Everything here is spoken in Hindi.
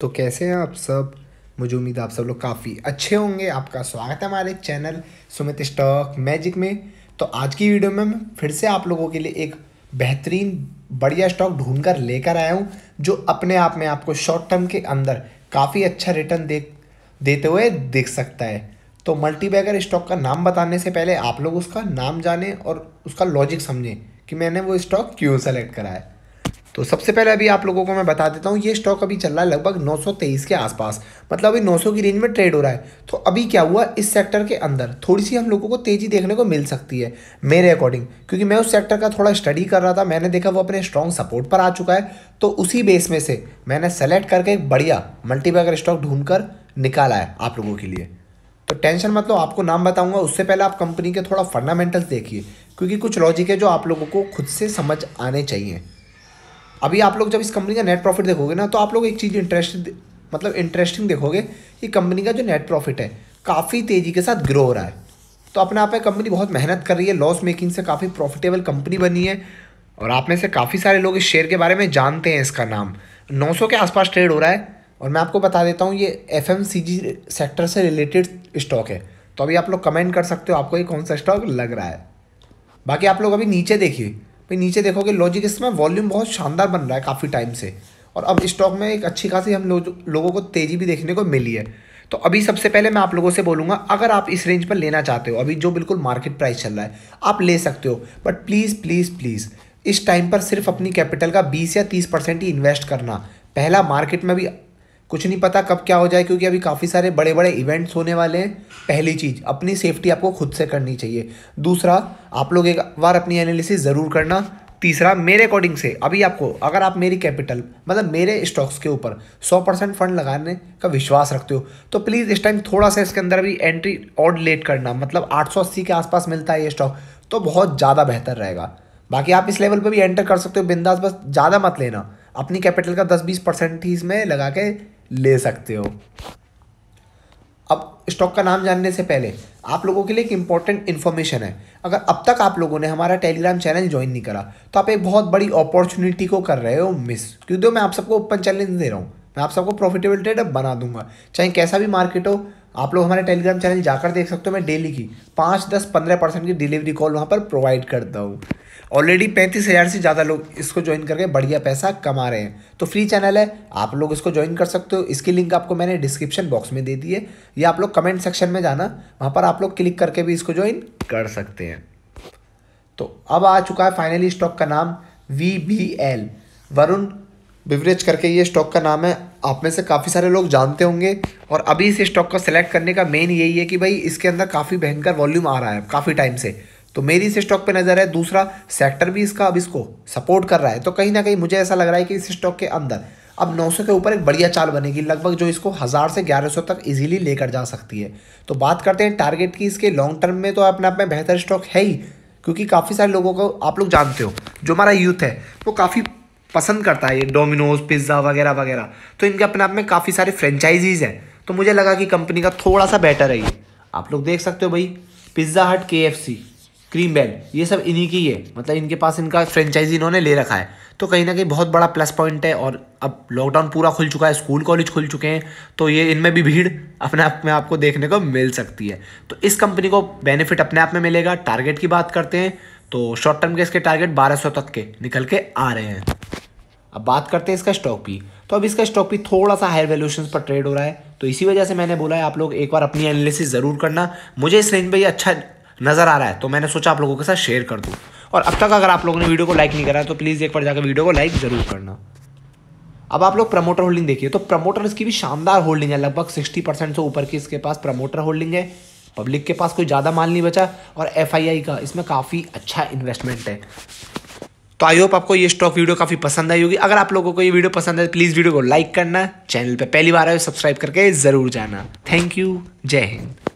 तो कैसे हैं आप सब मुझे उम्मीद आप सब लोग काफ़ी अच्छे होंगे आपका स्वागत है हमारे चैनल सुमित स्टॉक मैजिक में तो आज की वीडियो में मैं फिर से आप लोगों के लिए एक बेहतरीन बढ़िया स्टॉक ढूंढ कर लेकर आया हूँ जो अपने आप में आपको शॉर्ट टर्म के अंदर काफ़ी अच्छा रिटर्न दे देते हुए देख सकता है तो मल्टीबैगर स्टॉक का नाम बताने से पहले आप लोग उसका नाम जानें और उसका लॉजिक समझें कि मैंने वो स्टॉक क्यों सेलेक्ट करा है तो सबसे पहले अभी आप लोगों को मैं बता देता हूँ ये स्टॉक अभी चल रहा है लगभग 923 के आसपास मतलब अभी 900 की रेंज में ट्रेड हो रहा है तो अभी क्या हुआ इस सेक्टर के अंदर थोड़ी सी हम लोगों को तेज़ी देखने को मिल सकती है मेरे अकॉर्डिंग क्योंकि मैं उस सेक्टर का थोड़ा स्टडी कर रहा था मैंने देखा वो अपने स्ट्रॉन्ग सपोर्ट पर आ चुका है तो उसी बेस में से मैंने सेलेक्ट करके एक बढ़िया मल्टीबैगर स्टॉक ढूंढ कर निकाला है आप लोगों के लिए तो टेंशन मतलब आपको नाम बताऊंगा उससे पहले आप कंपनी के थोड़ा फंडामेंटल्स देखिए क्योंकि कुछ लॉजिक है जो आप लोगों को खुद से समझ आने चाहिए अभी आप लोग जब इस कंपनी का नेट प्रॉफिट देखोगे ना तो आप लोग एक चीज़ इंटरेस्ट मतलब इंटरेस्टिंग देखोगे कि कंपनी का जो नेट प्रॉफिट है काफ़ी तेज़ी के साथ ग्रो हो रहा है तो अपने आप में कंपनी बहुत मेहनत कर रही है लॉस मेकिंग से काफ़ी प्रॉफिटेबल कंपनी बनी है और आप में से काफ़ी सारे लोग इस शेयर के बारे में जानते हैं इसका नाम 900 के आसपास ट्रेड हो रहा है और मैं आपको बता देता हूँ ये एफ सेक्टर से रिलेटेड स्टॉक है तो अभी आप लोग कमेंट कर सकते हो आपको ये कौन सा स्टॉक लग रहा है बाकी आप लोग अभी नीचे देखिए भाई नीचे देखोगे लॉजिक इसमें वॉल्यूम बहुत शानदार बन रहा है काफ़ी टाइम से और अब स्टॉक में एक अच्छी खासी हम लो, लोगों को तेज़ी भी देखने को मिली है तो अभी सबसे पहले मैं आप लोगों से बोलूँगा अगर आप इस रेंज पर लेना चाहते हो अभी जो बिल्कुल मार्केट प्राइस चल रहा है आप ले सकते हो बट प्लीज़ प्लीज़ प्लीज़ इस टाइम पर सिर्फ अपनी कैपिटल का बीस या तीस परसेंट ही इन्वेस्ट करना पहला मार्केट में भी कुछ नहीं पता कब क्या हो जाए क्योंकि अभी काफ़ी सारे बड़े बड़े इवेंट्स होने वाले हैं पहली चीज़ अपनी सेफ्टी आपको खुद से करनी चाहिए दूसरा आप लोग एक बार अपनी एनालिसिस ज़रूर करना तीसरा मेरे अकॉर्डिंग से अभी आपको अगर आप मेरी कैपिटल मतलब मेरे स्टॉक्स के ऊपर 100 परसेंट फंड लगाने का विश्वास रखते हो तो प्लीज़ इस टाइम थोड़ा सा इसके अंदर भी एंट्री और लेट करना मतलब आठ के आसपास मिलता है ये स्टॉक तो बहुत ज़्यादा बेहतर रहेगा बाकी आप इस लेवल पर भी एंटर कर सकते हो बिंदास बस ज़्यादा मत लेना अपनी कैपिटल का दस बीस परसेंट ही इसमें लगा के ले सकते हो अब स्टॉक का नाम जानने से पहले आप लोगों के लिए एक इंपॉर्टेंट इन्फॉर्मेशन है अगर अब तक आप लोगों ने हमारा टेलीग्राम चैनल ज्वाइन नहीं करा तो आप एक बहुत बड़ी अपॉर्चुनिटी को कर रहे हो मिस क्योंकि मैं आप सबको ओपन चैलेंज दे रहा हूँ मैं आप सबको प्रॉफिटेबल ट्रेड अब बना दूंगा चाहे कैसा भी मार्केट हो आप लोग हमारे टेलीग्राम चैनल जाकर देख सकते हो मैं डेली की पाँच दस पंद्रह परसेंट की डिलीवरी कॉल वहाँ पर प्रोवाइड करता हूँ ऑलरेडी पैंतीस हज़ार से ज़्यादा लोग इसको ज्वाइन करके बढ़िया पैसा कमा रहे हैं तो फ्री चैनल है आप लोग इसको ज्वाइन कर सकते हो इसकी लिंक आपको मैंने डिस्क्रिप्शन बॉक्स में दे दी है या आप लोग कमेंट सेक्शन में जाना वहाँ पर आप लोग क्लिक करके भी इसको ज्वाइन कर सकते हैं तो अब आ चुका है फाइनली स्टॉक का नाम V B L Varun beverage करके ये स्टॉक का नाम है आप में से काफ़ी सारे लोग जानते होंगे और अभी इस स्टॉक को सिलेक्ट करने का मेन यही है कि भाई इसके अंदर काफ़ी भयंकर वॉल्यूम आ रहा है काफ़ी टाइम से तो मेरी इस स्टॉक पे नज़र है दूसरा सेक्टर भी इसका अब इसको सपोर्ट कर रहा है तो कहीं ना कहीं मुझे ऐसा लग रहा है कि इस स्टॉक के अंदर अब 900 के ऊपर एक बढ़िया चाल बनेगी लगभग जो इसको हज़ार से 1100 तक इजीली लेकर जा सकती है तो बात करते हैं टारगेट की इसके लॉन्ग टर्म में तो अपने आप में बेहतर स्टॉक है ही क्योंकि काफ़ी सारे लोगों को आप लोग जानते हो जो हमारा यूथ है वो काफ़ी पसंद करता है ये डोमिनोज पिज़्ज़ा वगैरह वगैरह तो इनके अपने आप में काफ़ी सारे फ्रेंचाइजीज़ हैं तो मुझे लगा कि कंपनी का थोड़ा सा बेटर है ये आप लोग देख सकते हो भाई पिज़्ज़ा हट के एफ सी क्रीम बैग ये सब इन्हीं की है मतलब इनके पास इनका फ्रेंचाइजी इन्होंने ले रखा है तो कहीं ना कहीं बहुत बड़ा प्लस पॉइंट है और अब लॉकडाउन पूरा खुल चुका है स्कूल कॉलेज खुल चुके हैं तो ये इनमें भी भीड़ अपने आप में आपको देखने को मिल सकती है तो इस कंपनी को बेनिफिट अपने आप में मिलेगा टारगेट की बात करते हैं तो शॉर्ट टर्म के इसके टारगेट बारह तक के निकल के आ रहे हैं अब बात करते हैं इसका स्टॉक भी तो अब इसका स्टॉक भी थोड़ा सा हायर वैल्यूशन पर ट्रेड हो रहा है तो इसी वजह से मैंने बोला है आप लोग एक बार अपनी एनालिसिस ज़रूर करना मुझे इस रेंज में ये अच्छा नज़र आ रहा है तो मैंने सोचा आप लोगों के साथ शेयर कर दूँ और अब तक अगर आप लोगों ने वीडियो को लाइक नहीं करा तो प्लीज़ एक बार जाकर वीडियो को लाइक ज़रूर करना अब आप लोग प्रमोटर होल्डिंग देखिए तो प्रमोटर्स की भी शानदार होल्डिंग है लगभग सिक्सटी परसेंट से ऊपर की इसके पास प्रमोटर होल्डिंग है पब्लिक के पास कोई ज़्यादा माल नहीं बचा और एफ का इसमें काफ़ी अच्छा इन्वेस्टमेंट है तो आई होप आपको ये स्टॉक वीडियो काफ़ी पसंद आई होगी अगर आप लोगों को ये वीडियो पसंद है तो प्लीज़ वीडियो को लाइक करना चैनल पर पहली बार आए सब्सक्राइब करके ज़रूर जाना थैंक यू जय हिंद